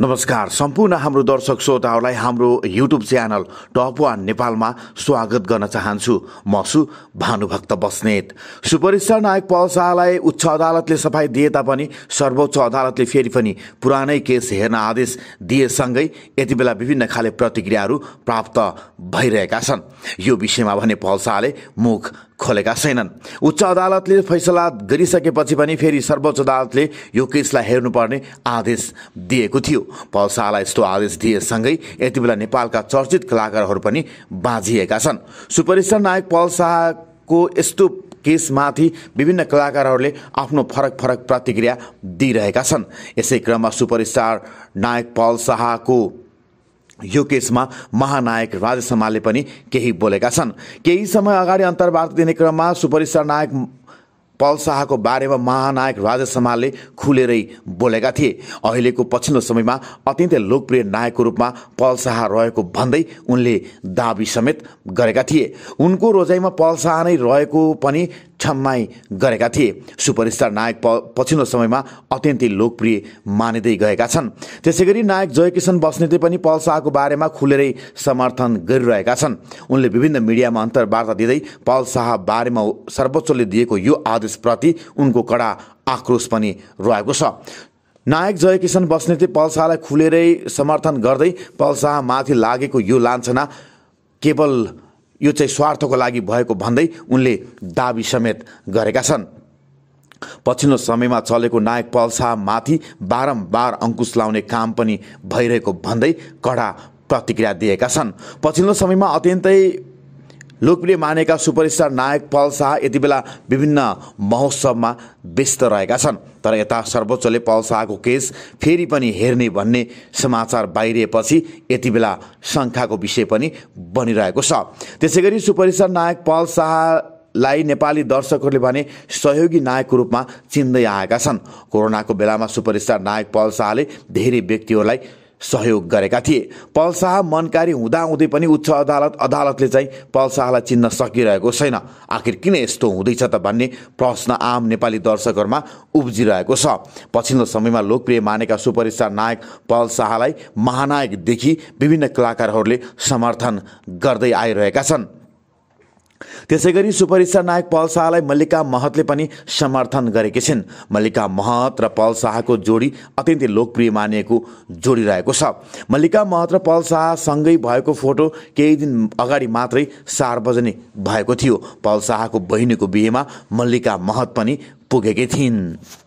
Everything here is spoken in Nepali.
नमस्कार सम्पूर्ण हाम्रो दर्शक श्रोताहरूलाई हाम्रो युट्युब च्यानल टप वान नेपालमा स्वागत गर्न चाहन्छु म छु भानुभक्त बस्नेत सुपरस्टार नायक पल शाहलाई उच्च अदालतले सफाई दिए तापनि सर्वोच्च अदालतले फेरि पनि पुरानै केस हेर्न आदेश दिएसँगै यति बेला विभिन्न खाले प्रतिक्रियाहरू प्राप्त भइरहेका छन् यो विषयमा भने पल शाहले मुख खोलेका छैनन् उच्च अदालतले फैसला गरिसकेपछि पनि फेरि सर्वोच्च अदालतले यो केसलाई हेर्नुपर्ने आदेश दिएको थियो पल शाहलाई यस्तो आदेश दिएसँगै यति बेला नेपालका चर्चित कलाकारहरू पनि बाँझिएका छन् सुपरिस्टार नायक पल शाहको यस्तो केसमाथि विभिन्न कलाकारहरूले आफ्नो फरक फरक प्रतिक्रिया दिइरहेका छन् यसै क्रममा सुपरस्टार नायक पल शाहको यो केसमा महानायक राजेश शर्माले पनि केही बोलेका छन् केही समय अगाडि अन्तर्वार्ता दिने क्रममा सुपरिस्टार नायक पल शाहको बारेमा महानायक राजेश शर्माले खुलेरै बोलेका थिए अहिलेको पछिल्लो समयमा अत्यन्तै लोकप्रिय नायकको रूपमा पल शाह रहेको भन्दै उनले दावी समेत गरेका थिए उनको रोजाइमा पल शाह नै रहेको पनि छम्माइ गरेका थिए सुपरस्टार नायक प पछिल्लो समयमा अत्यन्तै लोकप्रिय मानिँदै गएका छन् त्यसै गरी नायक जयकिशन बस्नेते पनि पल शाहको बारेमा खुलेरै समर्थन गरिरहेका छन् उनले विभिन्न मिडियामा अन्तर्वार्ता दिँदै पल शाह बारेमा सर्वोच्चले दिएको यो आदेशप्रति उनको कडा आक्रोश पनि रहेको छ नायक बस्नेते बस्नेतले शाहलाई खुलेरै समर्थन गर्दै पल शाहमाथि लागेको यो लान्छना केवल यो चाहिँ स्वार्थको लागि भएको भन्दै उनले दावी समेत गरेका छन् पछिल्लो समयमा चलेको नायक पल शाहमाथि बारम्बार अङ्कुश लाउने काम पनि भइरहेको भन्दै कडा प्रतिक्रिया दिएका छन् पछिल्लो समयमा अत्यन्तै लोकप्रिय मानेका सुपरस्टार नायक पल शाह यति बेला विभिन्न महोत्सवमा व्यस्त रहेका छन् तर यता सर्वोच्चले पल शाहको केस फेरि पनि हेर्ने भन्ने समाचार बाहिरिएपछि यति बेला शङ्खाको विषय पनि बनिरहेको छ त्यसै गरी सुपरस्टार नायक पल शाह लाई नेपाली दर्शकहरूले भने सहयोगी नायकको रूपमा चिन्दै आएका छन् कोरोनाको बेलामा सुपरस्टार नायक पल शाहले धेरै व्यक्तिहरूलाई सहयोग गरेका थिए शाह मनकारी हुँदाहुँदै पनि उच्च अदालत अदालतले चाहिँ शाहलाई चिन्न सकिरहेको छैन आखिर किन यस्तो हुँदैछ त भन्ने प्रश्न आम नेपाली दर्शकहरूमा उब्जिरहेको छ पछिल्लो समयमा लोकप्रिय मानेका सुपरस्टार नायक पल शाहलाई महानायकदेखि विभिन्न कलाकारहरूले समर्थन गर्दै आइरहेका छन् त्यसै गरी सुपरिस्टार नायक पल शाहलाई मल्लिका महतले पनि समर्थन गरेकी छिन् मल्लिका महत र पल शाहको जोडी अत्यन्तै लोकप्रिय मानिएको जोडी रहेको छ मल्लिका महत र पल शाहसँगै भएको फोटो केही दिन अगाडि मात्रै सार्वजनिक भएको थियो पल शाहको बहिनीको बिहेमा मल्लिका महत पनि पुगेकी थिइन्